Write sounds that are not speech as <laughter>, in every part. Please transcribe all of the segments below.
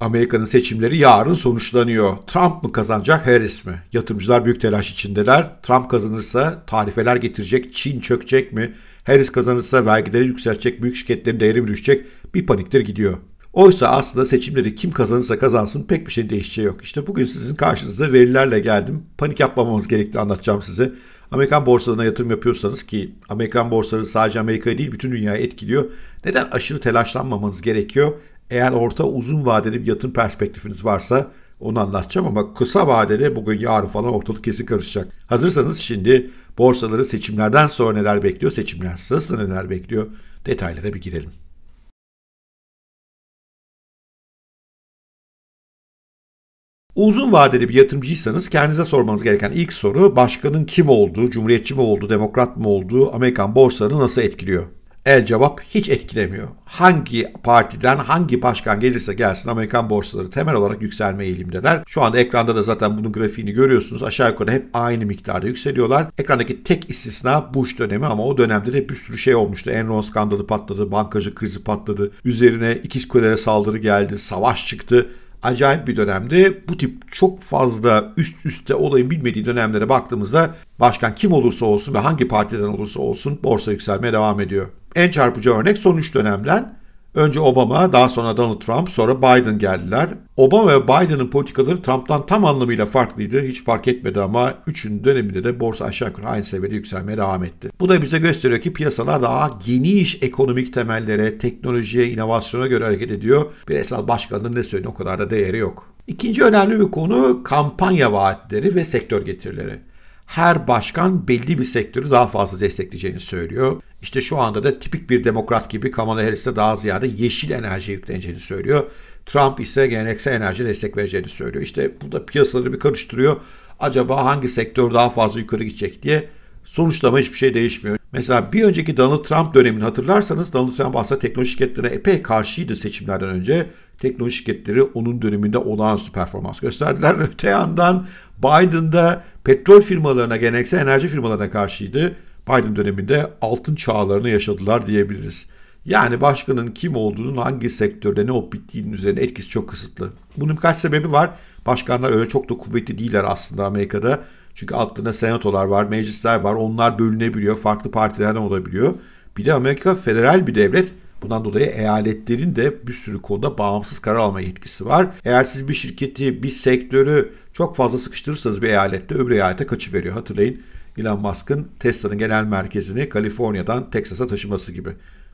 Amerika'nın seçimleri yarın sonuçlanıyor. Trump mı kazanacak Harris mi? Yatırımcılar büyük telaş içindeler. Trump kazanırsa tarifeler getirecek, Çin çökecek mi? Harris kazanırsa vergileri yükseltecek, büyük şirketlerin değeri mi düşecek? Bir paniktir gidiyor. Oysa aslında seçimleri kim kazanırsa kazansın pek bir şey değişeceği yok. İşte bugün sizin karşınıza verilerle geldim. Panik yapmamamız gerektiğini anlatacağım size. Amerikan borsalarına yatırım yapıyorsanız ki Amerikan borsaları sadece Amerika değil bütün dünyayı etkiliyor. Neden aşırı telaşlanmamanız gerekiyor? Eğer orta uzun vadeli bir yatırım perspektifiniz varsa onu anlatacağım ama kısa vadede bugün yarın falan ortalık kesin karışacak. Hazırsanız şimdi borsaları seçimlerden sonra neler bekliyor, seçimler sırasında neler bekliyor detaylara bir girelim. Uzun vadeli bir yatırımcıysanız kendinize sormanız gereken ilk soru başkanın kim olduğu, cumhuriyetçi mi olduğu, demokrat mı olduğu Amerikan borsalarını nasıl etkiliyor? el cevap hiç etkilemiyor. Hangi partiden hangi başkan gelirse gelsin Amerikan borsaları temel olarak yükselme eğilimdeler. Şu anda ekranda da zaten bunun grafiğini görüyorsunuz. Aşağı yukarı hep aynı miktarda yükseliyorlar. Ekrandaki tek istisna Bush dönemi ama o dönemde de bir sürü şey olmuştu. Enron skandalı patladı, bankacı krizi patladı. Üzerine ikiz kulelere saldırı geldi, savaş çıktı acayip bir dönemde bu tip çok fazla üst üste olayın bilmediği dönemlere baktığımızda başkan kim olursa olsun ve hangi partiden olursa olsun borsa yükselmeye devam ediyor. En çarpıcı örnek son 3 dönemden Önce Obama, daha sonra Donald Trump, sonra Biden geldiler. Obama ve Biden'ın politikaları Trump'tan tam anlamıyla farklıydı. Hiç fark etmedi ama üçünün döneminde de borsa aşağı yukarı aynı seviyede yükselmeye devam etti. Bu da bize gösteriyor ki piyasalar daha geniş ekonomik temellere, teknolojiye, inovasyona göre hareket ediyor. Bir esas başkanının ne söylediği o kadar da değeri yok. İkinci önemli bir konu kampanya vaatleri ve sektör getirileri her başkan belli bir sektörü daha fazla destekleyeceğini söylüyor. İşte şu anda da tipik bir demokrat gibi Kamala Harris'e daha ziyade yeşil enerji yükleneceğini söylüyor. Trump ise geleneksel enerji destek vereceğini söylüyor. İşte bu da piyasaları bir karıştırıyor. Acaba hangi sektör daha fazla yukarı gidecek diye sonuçlama hiçbir şey değişmiyor. Mesela bir önceki Donald Trump dönemini hatırlarsanız Donald Trump aslında teknoloji şirketlerine epey karşıydı seçimlerden önce. Teknoloji şirketleri onun döneminde olağanüstü performans gösterdiler. <laughs> Öte yandan Biden'da petrol firmalarına, geleneksel enerji firmalarına karşıydı. Biden döneminde altın çağlarını yaşadılar diyebiliriz. Yani başkanın kim olduğunun hangi sektörde ne olup bittiğinin üzerine etkisi çok kısıtlı. Bunun birkaç sebebi var. Başkanlar öyle çok da kuvvetli değiller aslında Amerika'da. Çünkü altında senatolar var, meclisler var. Onlar bölünebiliyor, farklı partilerden olabiliyor. Bir de Amerika federal bir devlet. Bundan dolayı eyaletlerin de bir sürü konuda bağımsız karar alma yetkisi var. Eğer siz bir şirketi, bir sektörü çok fazla sıkıştırırsanız bir eyalette öbür eyalete kaçıveriyor. Hatırlayın Elon Musk'ın Tesla'nın genel merkezini Kaliforniya'dan Texas'a taşıması gibi.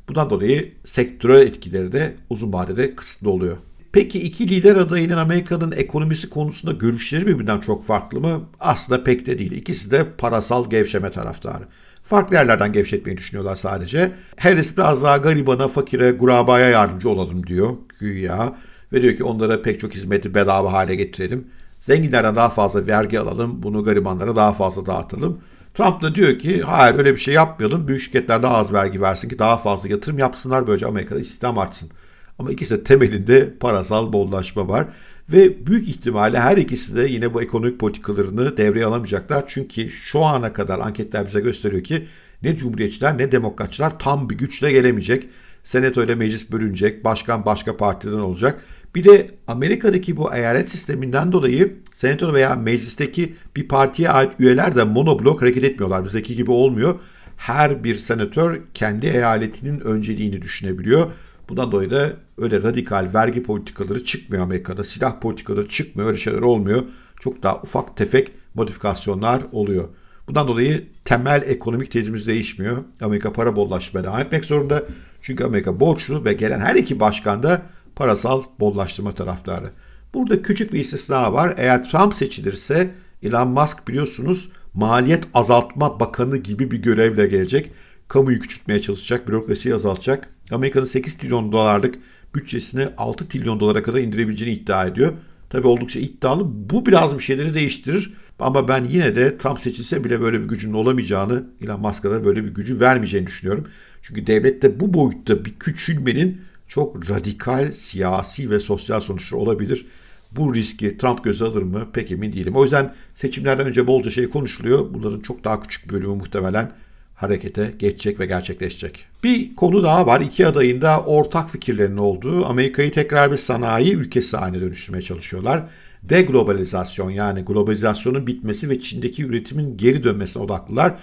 Bundan dolayı sektörel etkileri de uzun vadede kısıtlı oluyor. Peki iki lider adayının Amerika'nın ekonomisi konusunda görüşleri birbirinden çok farklı mı? Aslında pek de değil. İkisi de parasal gevşeme taraftarı. Farklı yerlerden gevşetmeyi düşünüyorlar sadece. Harris biraz daha garibana, fakire, gurabaya yardımcı olalım diyor güya. Ve diyor ki onlara pek çok hizmeti bedava hale getirelim. Zenginlerden daha fazla vergi alalım, bunu garibanlara daha fazla dağıtalım. Trump da diyor ki hayır öyle bir şey yapmayalım. Büyük şirketler daha az vergi versin ki daha fazla yatırım yapsınlar. Böylece Amerika'da istihdam artsın. Ama ikisi de temelinde parasal bollaşma var. Ve büyük ihtimalle her ikisi de yine bu ekonomik politikalarını devreye alamayacaklar. Çünkü şu ana kadar anketler bize gösteriyor ki ne cumhuriyetçiler ne demokratçılar tam bir güçle gelemeyecek. Senato ile meclis bölünecek, başkan başka partiden olacak bir de Amerika'daki bu eyalet sisteminden dolayı senato veya meclisteki bir partiye ait üyeler de monoblok hareket etmiyorlar. Bizdeki gibi olmuyor. Her bir senatör kendi eyaletinin önceliğini düşünebiliyor. Bundan dolayı da öyle radikal vergi politikaları çıkmıyor Amerika'da. Silah politikaları çıkmıyor. Öyle şeyler olmuyor. Çok daha ufak tefek modifikasyonlar oluyor. Bundan dolayı temel ekonomik tezimiz değişmiyor. Amerika para bollaşmaya devam etmek zorunda. Çünkü Amerika borçlu ve gelen her iki başkan da parasal bollaştırma taraftarı. Burada küçük bir istisna var. Eğer Trump seçilirse Elon Musk biliyorsunuz maliyet azaltma bakanı gibi bir görevle gelecek. Kamuyu küçültmeye çalışacak, bürokrasiyi azaltacak. Amerika'nın 8 trilyon dolarlık bütçesini 6 trilyon dolara kadar indirebileceğini iddia ediyor. Tabi oldukça iddialı. Bu biraz bir şeyleri değiştirir. Ama ben yine de Trump seçilse bile böyle bir gücünün olamayacağını, Elon Musk'a da böyle bir gücü vermeyeceğini düşünüyorum. Çünkü devlette bu boyutta bir küçülmenin çok radikal siyasi ve sosyal sonuçları olabilir. Bu riski Trump göze alır mı? Pek emin değilim. O yüzden seçimlerden önce bolca şey konuşuluyor. Bunların çok daha küçük bölümü muhtemelen harekete geçecek ve gerçekleşecek. Bir konu daha var. İki adayın da ortak fikirlerinin olduğu Amerika'yı tekrar bir sanayi ülkesi haline dönüştürmeye çalışıyorlar. Deglobalizasyon yani globalizasyonun bitmesi ve Çin'deki üretimin geri dönmesine odaklılar.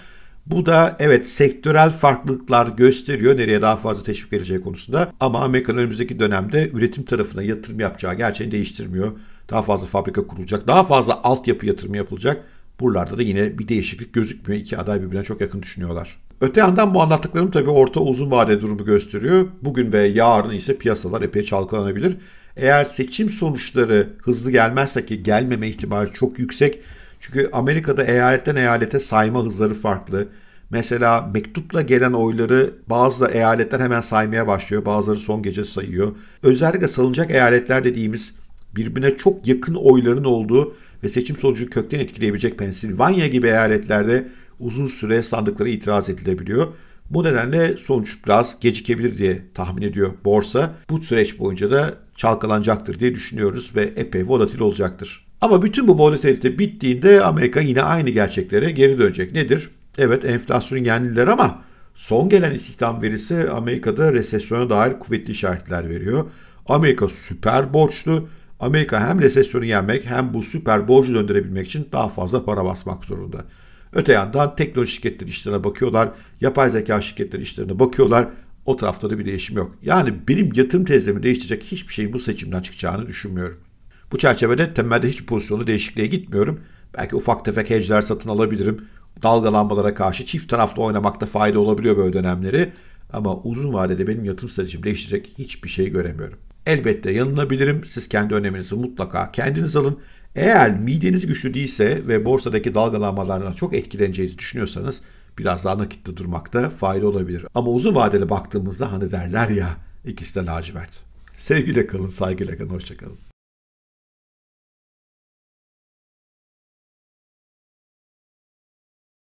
Bu da evet sektörel farklılıklar gösteriyor nereye daha fazla teşvik vereceği konusunda. Ama Amerika'nın önümüzdeki dönemde üretim tarafına yatırım yapacağı gerçeğini değiştirmiyor. Daha fazla fabrika kurulacak, daha fazla altyapı yatırımı yapılacak. Buralarda da yine bir değişiklik gözükmüyor. İki aday birbirine çok yakın düşünüyorlar. Öte yandan bu anlattıklarım tabii orta uzun vade durumu gösteriyor. Bugün ve yarın ise piyasalar epey çalkalanabilir. Eğer seçim sonuçları hızlı gelmezse ki gelmeme ihtimali çok yüksek çünkü Amerika'da eyaletten eyalete sayma hızları farklı. Mesela mektupla gelen oyları bazı eyaletler hemen saymaya başlıyor, bazıları son gece sayıyor. Özellikle salınacak eyaletler dediğimiz birbirine çok yakın oyların olduğu ve seçim sonucunu kökten etkileyebilecek Pensilvanya gibi eyaletlerde uzun süre sandıklara itiraz edilebiliyor. Bu nedenle sonuç biraz gecikebilir diye tahmin ediyor borsa. Bu süreç boyunca da çalkalanacaktır diye düşünüyoruz ve epey volatil olacaktır. Ama bütün bu volatilite bittiğinde Amerika yine aynı gerçeklere geri dönecek. Nedir? Evet enflasyon yenildiler ama son gelen istihdam verisi Amerika'da resesyona dair kuvvetli işaretler veriyor. Amerika süper borçlu. Amerika hem resesyonu yenmek hem bu süper borcu döndürebilmek için daha fazla para basmak zorunda. Öte yandan teknoloji şirketleri işlerine bakıyorlar. Yapay zeka şirketleri işlerine bakıyorlar. O tarafta da bir değişim yok. Yani benim yatırım tezlerimi değiştirecek hiçbir şeyin bu seçimden çıkacağını düşünmüyorum. Bu çerçevede temelde hiç pozisyonlu değişikliğe gitmiyorum. Belki ufak tefek hedge'ler satın alabilirim. Dalgalanmalara karşı çift taraflı oynamakta fayda olabiliyor böyle dönemleri. Ama uzun vadede benim yatırım stratejimi değiştirecek hiçbir şey göremiyorum. Elbette yanılabilirim. Siz kendi öneminizi mutlaka kendiniz alın. Eğer mideniz güçlü değilse ve borsadaki dalgalanmalardan çok etkileneceğinizi düşünüyorsanız biraz daha nakitte durmakta fayda olabilir. Ama uzun vadeli baktığımızda hani derler ya ikisi de lacivert. Sevgiyle kalın, saygıyla kalın, hoşçakalın.